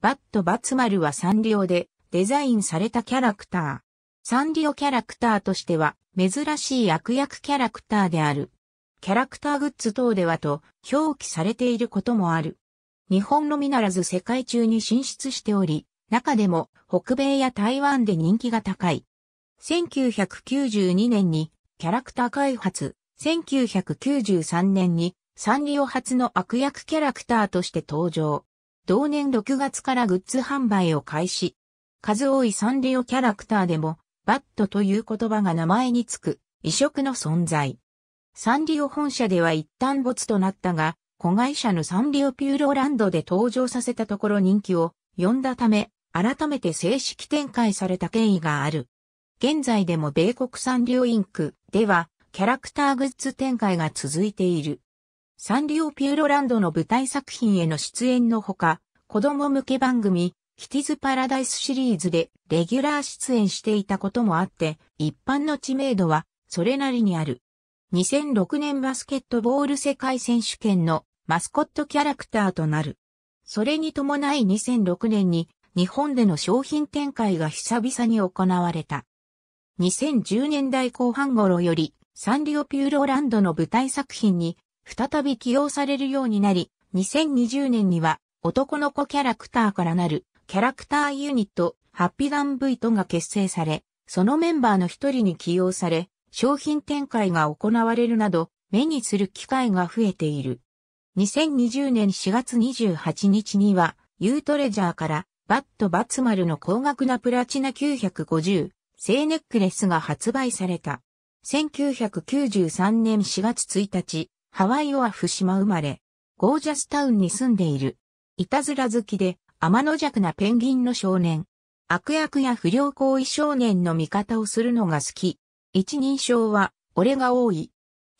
バットバツマルはサンリオでデザインされたキャラクター。サンリオキャラクターとしては珍しい悪役キャラクターである。キャラクターグッズ等ではと表記されていることもある。日本のみならず世界中に進出しており、中でも北米や台湾で人気が高い。1992年にキャラクター開発、1993年にサンリオ初の悪役キャラクターとして登場。同年6月からグッズ販売を開始。数多いサンリオキャラクターでも、バットという言葉が名前につく異色の存在。サンリオ本社では一旦没となったが、子会社のサンリオピューロランドで登場させたところ人気を呼んだため、改めて正式展開された経緯がある。現在でも米国サンリオインクでは、キャラクターグッズ展開が続いている。サンリオピューロランドの舞台作品への出演のほか、子供向け番組、キティズパラダイスシリーズでレギュラー出演していたこともあって、一般の知名度はそれなりにある。2006年バスケットボール世界選手権のマスコットキャラクターとなる。それに伴い2006年に日本での商品展開が久々に行われた。2010年代後半頃よりサンリオピューロランドの舞台作品に再び起用されるようになり、2020年には男の子キャラクターからなるキャラクターユニット、ハッピガン V とが結成され、そのメンバーの一人に起用され、商品展開が行われるなど、目にする機会が増えている。2020年4月28日には、ユートレジャーから、バットバツマルの高額なプラチナ950、聖ネックレスが発売された。1993年4月1日、ハワイオアフ島生まれ、ゴージャスタウンに住んでいる。いたずら好きで、天の弱なペンギンの少年。悪役や不良行為少年の味方をするのが好き。一人称は、俺が多い。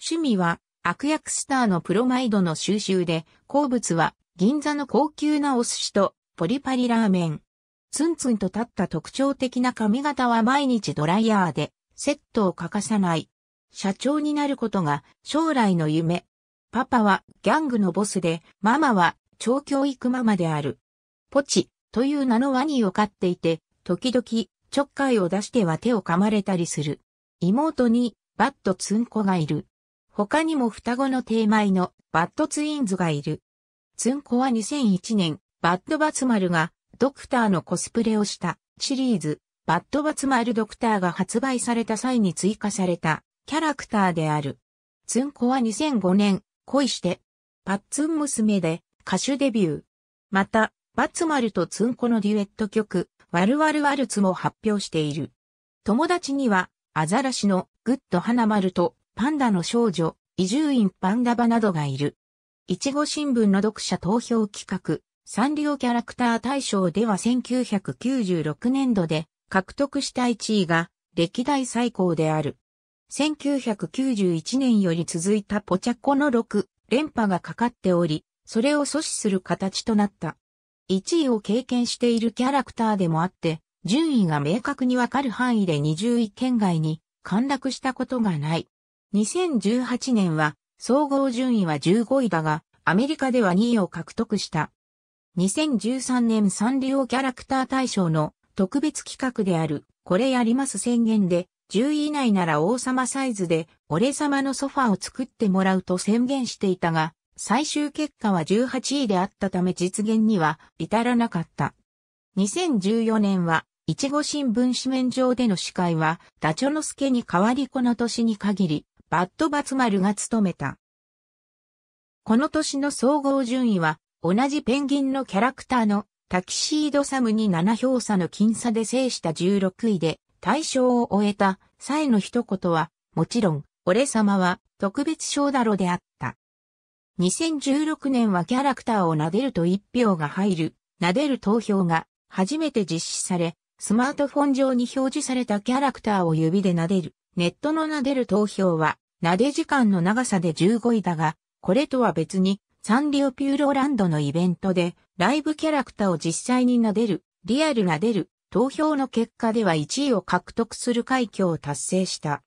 趣味は、悪役スターのプロマイドの収集で、好物は、銀座の高級なお寿司と、ポリパリラーメン。ツンツンと立った特徴的な髪型は毎日ドライヤーで、セットを欠かさない。社長になることが将来の夢。パパはギャングのボスで、ママは超教育ママである。ポチという名のワニを飼っていて、時々ちょっかいを出しては手を噛まれたりする。妹にバットツンコがいる。他にも双子の定米のバットツインズがいる。ツンコは2001年、バッドバツマルがドクターのコスプレをしたシリーズ、バッドバツマルドクターが発売された際に追加されたキャラクターである。つんこは2005年、恋して、パッツン娘で歌手デビュー。また、バツマルとつんこのデュエット曲、ワルワルワルツも発表している。友達には、アザラシのグッド花丸とパンダの少女、伊集院パンダバなどがいる。いちご新聞の読者投票企画、サンリオキャラクター大賞では1996年度で獲得した1位が歴代最高である。1991年より続いたポチャコの6連覇がかかっており、それを阻止する形となった。1位を経験しているキャラクターでもあって、順位が明確にわかる範囲で20位圏外に陥落したことがない。2018年は総合順位は15位だが、アメリカでは2位を獲得した。2013年サンリオキャラクター大賞の特別企画である、これやります宣言で、10位以内なら王様サイズで俺様のソファを作ってもらうと宣言していたが、最終結果は18位であったため実現には至らなかった。2014年は、いちご新聞紙面上での司会は、ダチョノスケに代わりこの年に限り、バッドバツマルが務めた。この年の総合順位は、同じペンギンのキャラクターのタキシードサムに7票差の僅差で制した16位で、大賞を終えた際の一言は、もちろん、俺様は特別賞だろであった。2016年はキャラクターを撫でると一票が入る、撫でる投票が初めて実施され、スマートフォン上に表示されたキャラクターを指で撫でる。ネットの撫でる投票は、撫で時間の長さで15位だが、これとは別に、サンリオピューロランドのイベントで、ライブキャラクターを実際に撫でる、リアル撫でる投票の結果では1位を獲得する快挙を達成した。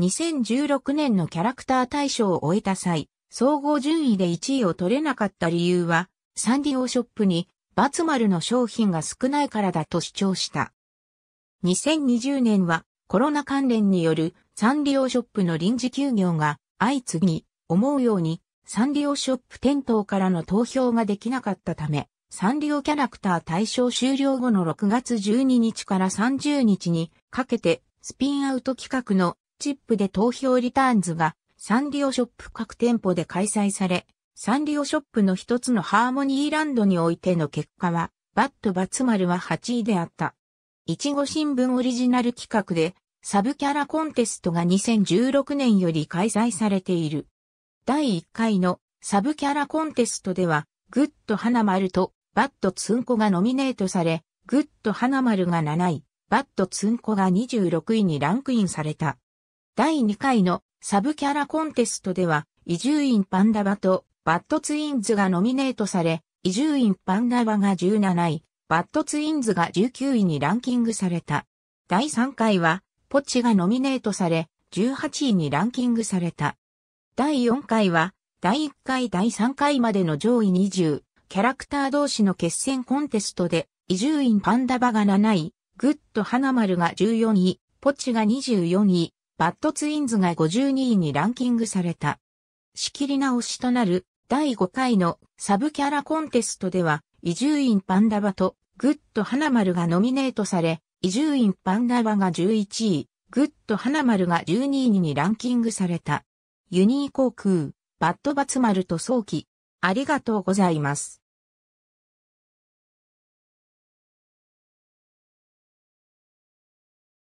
2016年のキャラクター大賞を終えた際、総合順位で1位を取れなかった理由は、サンディオショップに、バツマルの商品が少ないからだと主張した。2020年は、コロナ関連によるサンリオショップの臨時休業が相次ぎ、思うようにサンリオショップ店頭からの投票ができなかったため、サンリオキャラクター対象終了後の6月12日から30日にかけてスピンアウト企画のチップで投票リターンズがサンリオショップ各店舗で開催され、サンリオショップの一つのハーモニーランドにおいての結果は、バットバツマルは8位であった。いちご新聞オリジナル企画で、サブキャラコンテストが2016年より開催されている。第1回のサブキャラコンテストでは、グッド花丸とバットツンコがノミネートされ、グッド花丸が7位、バットツンコが26位にランクインされた。第2回のサブキャラコンテストでは、伊集院パンダバとバットツインズがノミネートされ、伊集院パンダバが17位、バットツインズが19位にランキングされた。第3回は、ポチがノミネートされ、18位にランキングされた。第4回は、第1回第3回までの上位20、キャラクター同士の決戦コンテストで、伊集院パンダバが7位、グッド花丸が14位、ポチが24位、バッドツインズが52位にランキングされた。仕切り直しとなる第5回のサブキャラコンテストでは、伊集院パンダバとグッド花丸がノミネートされ、伊集院パンダバが11位、グッド花丸が12位にランキングされた。ユニー航空、バッドバツ丸と早期、ありがとうございます。